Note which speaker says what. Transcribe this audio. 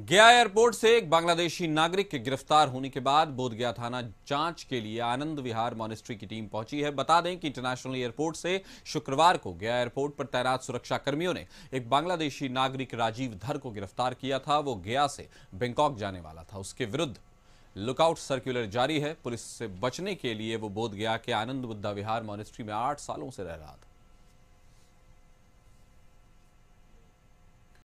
Speaker 1: गया एयरपोर्ट से एक बांग्लादेशी नागरिक के गिरफ्तार होने के बाद बोधगया थाना जांच के लिए आनंद विहार मॉनिस्ट्री की टीम पहुंची है बता दें कि इंटरनेशनल एयरपोर्ट से शुक्रवार को गया एयरपोर्ट पर तैनात सुरक्षाकर्मियों ने एक बांग्लादेशी नागरिक राजीव धर को गिरफ्तार किया था वो गया से बैंकॉक जाने वाला था उसके विरुद्ध लुकआउट सर्कुलर जारी है पुलिस से बचने के लिए वो गया के आनंद बुद्धा विहार मॉनिस्ट्री में आठ सालों से रह रहा था